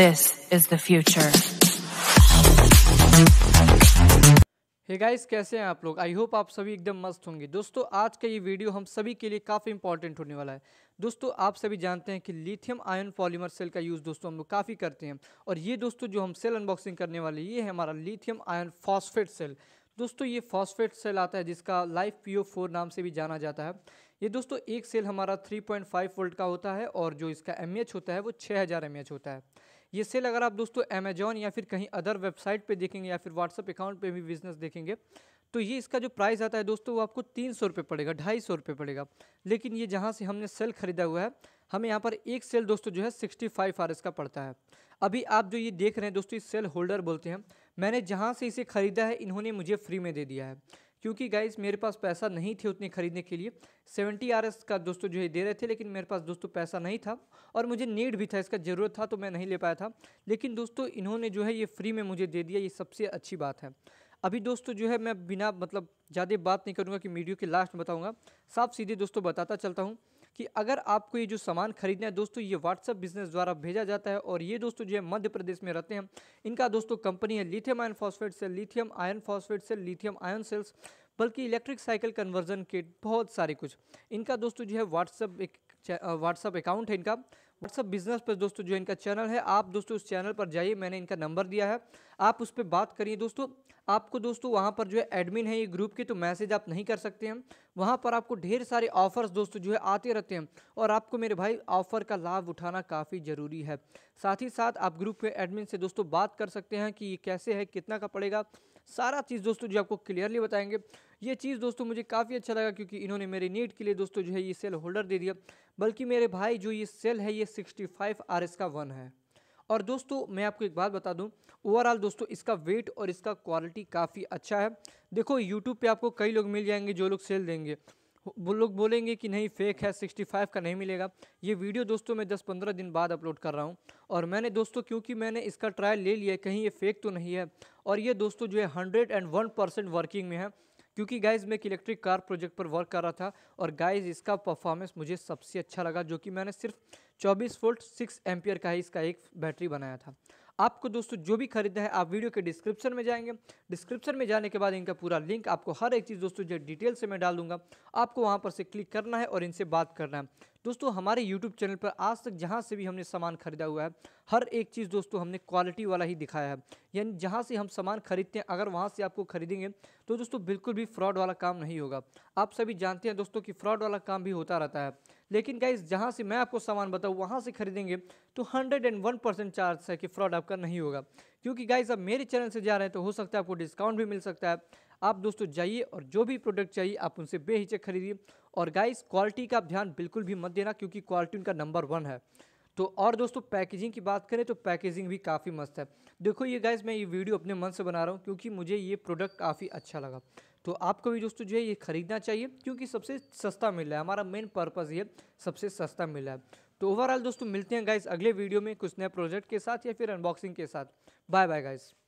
This is the future. Hey hey guys कैसे हैं आप लोग आई होप आप सभी एकदम मस्त होंगे दोस्तों आज का ये वीडियो हम सभी के लिए काफ़ी इंपॉर्टेंट होने वाला है दोस्तों आप सभी जानते हैं कि लिथियम आयन पॉलीमर सेल का यूज़ दोस्तों हम लोग काफ़ी करते हैं और ये दोस्तों जो हम सेल अनबॉक्सिंग करने वाले ये है हमारा लिथियम आयन फॉस्फेट सेल दोस्तों ये फॉस्फेट सेल आता है जिसका लाइफ पी फोर नाम से भी जाना जाता है ये दोस्तों एक सेल हमारा थ्री वोल्ट का होता है और जो इसका एम होता है वो छः हज़ार होता है ये सेल अगर आप दोस्तों अमेजोन या फिर कहीं अदर वेबसाइट पे देखेंगे या फिर व्हाट्सअप अकाउंट पे भी बिजनेस देखेंगे तो ये इसका जो प्राइस आता है दोस्तों वो आपको तीन सौ रुपये पड़ेगा ढाई सौ रुपये पड़ेगा लेकिन ये जहाँ से हमने सेल खरीदा हुआ है हमें यहाँ पर एक सेल दोस्तों जो है सिक्सटी फाइव आर का पड़ता है अभी आप जो ये देख रहे हैं दोस्तों ये सेल होल्डर बोलते हैं मैंने जहाँ से इसे ख़रीदा है इन्होंने मुझे फ्री में दे दिया है क्योंकि गाइज मेरे पास पैसा नहीं थे उतने ख़रीदने के लिए सेवेंटी आर का दोस्तों जो है दे रहे थे लेकिन मेरे पास दोस्तों पैसा नहीं था और मुझे नीड भी था इसका ज़रूरत था तो मैं नहीं ले पाया था लेकिन दोस्तों इन्होंने जो है ये फ्री में मुझे दे दिया ये सबसे अच्छी बात है अभी दोस्तों जो है मैं बिना मतलब ज़्यादा बात नहीं करूँगा कि वीडियो के लास्ट में बताऊँगा साफ सीधे दोस्तों बताता चलता हूँ कि अगर आपको ये जो सामान खरीदना है दोस्तों ये व्हाट्सअप बिजनेस द्वारा भेजा जाता है और ये दोस्तों जो है मध्य प्रदेश में रहते हैं इनका दोस्तों कंपनी है lithium ion phosphate cell lithium ion phosphate cell lithium ion cells बल्कि इलेक्ट्रिक साइकिल कन्वर्जन किट बहुत सारे कुछ इनका दोस्तों जो है व्हाट्सअप एक व्हाट्सअप अकाउंट है इनका व्हाट्सअप बिजनेस पर दोस्तों जो इनका चैनल है आप दोस्तों उस चैनल पर जाइए मैंने इनका नंबर दिया है आप उस पर बात करिए दोस्तों आपको दोस्तों वहाँ पर जो है एडमिन है ये ग्रुप के तो मैसेज आप नहीं कर सकते हैं वहाँ पर आपको ढेर सारे ऑफर्स दोस्तों जो है आते रहते हैं और आपको मेरे भाई ऑफ़र का लाभ उठाना काफ़ी ज़रूरी है साथ ही साथ आप ग्रुप में एडमिन से दोस्तों बात कर सकते हैं कि ये कैसे है कितना का पड़ेगा सारा चीज़ दोस्तों जो आपको क्लियरली बताएंगे ये चीज़ दोस्तों मुझे काफ़ी अच्छा लगा क्योंकि इन्होंने मेरे नीट के लिए दोस्तों जो है ये सेल होल्डर दे दिया बल्कि मेरे भाई जो ये सेल है ये सिक्सटी फाइव आर एस का वन है और दोस्तों मैं आपको एक बात बता दूं ओवरऑल दोस्तों इसका वेट और इसका क्वालिटी काफ़ी अच्छा है देखो यूट्यूब पे आपको कई लोग मिल जाएंगे जो लोग सेल देंगे वो लोग बोलेंगे कि नहीं फेक है 65 का नहीं मिलेगा ये वीडियो दोस्तों मैं 10-15 दिन बाद अपलोड कर रहा हूँ और मैंने दोस्तों क्योंकि मैंने इसका ट्रायल ले लिया कहीं ये फेक तो नहीं है और ये दोस्तों जो है hundred and one percent working में है क्योंकि गाइज मैं एक इलेक्ट्रिक कार प्रोजेक्ट पर वर्क कर रहा था और गाइज इसका परफॉर्मेंस मुझे सबसे अच्छा लगा जो कि मैंने सिर्फ 24 वोल्ट 6 एम्पियर का ही इसका एक बैटरी बनाया था आपको दोस्तों जो भी खरीदना है आप वीडियो के डिस्क्रिप्शन में जाएंगे डिस्क्रिप्शन में जाने के बाद इनका पूरा लिंक आपको हर एक चीज़ दोस्तों जो डिटेल से मैं डाल दूंगा आपको वहाँ पर से क्लिक करना है और इनसे बात करना है दोस्तों हमारे यूट्यूब चैनल पर आज तक जहाँ से भी हमने सामान खरीदा हुआ है हर एक चीज़ दोस्तों हमने क्वालिटी वाला ही दिखाया है यानी जहाँ से हम सामान खरीदते हैं अगर वहाँ से आपको खरीदेंगे तो दोस्तों बिल्कुल भी फ्रॉड वाला काम नहीं होगा आप सभी जानते हैं दोस्तों कि फ्रॉड वाला काम भी होता रहता है लेकिन गाइज जहाँ से मैं आपको सामान बताऊँ वहाँ से खरीदेंगे तो hundred and one percent charge है कि फ्रॉड आपका नहीं होगा क्योंकि गाइज अब मेरे चैनल से जा रहे हैं तो हो सकता है आपको डिस्काउंट भी मिल सकता है आप दोस्तों जाइए और जो भी प्रोडक्ट चाहिए आप उनसे बेहिचक खरीदिए और गाइस क्वालिटी का ध्यान बिल्कुल भी मत देना क्योंकि क्वालिटी उनका नंबर वन है तो और दोस्तों पैकेजिंग की बात करें तो पैकेजिंग भी काफ़ी मस्त है देखो ये गाइज मैं ये वीडियो अपने मन से बना रहा हूँ क्योंकि मुझे ये प्रोडक्ट काफ़ी अच्छा लगा तो आपको भी दोस्तों जो है ये ख़रीदना चाहिए क्योंकि सबसे सस्ता मिल रहा है हमारा मेन पर्पज़ ये सबसे सस्ता मिल रहा है तो ओवरऑल दोस्तों मिलते हैं गाइज अगले वीडियो में कुछ नए प्रोजेक्ट के साथ या फिर अनबॉक्सिंग के साथ बाय बाय गाइज़